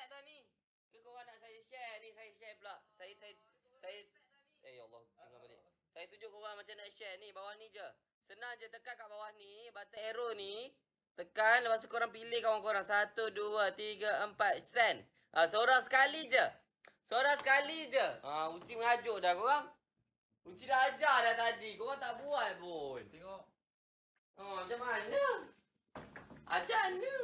expect dah ni. Ke korang nak saya share ni, saya share pula. saya, saya, ah, saya, saya, eh, ya Allah, Saya tunjuk korang macam nak share ni, bawah ni je. Senang je tekan kat bawah ni, button arrow ni. Tekan, lepas tu korang pilih kawan korang. Satu, dua, tiga, empat, send. Ha, seorang sekali je. Seorang sekali je. Ha, Uci mengajuk dah korang. uji dah ajar dah tadi. Korang tak buat pun. Tengok. Oh, macam mana? Ajar ni.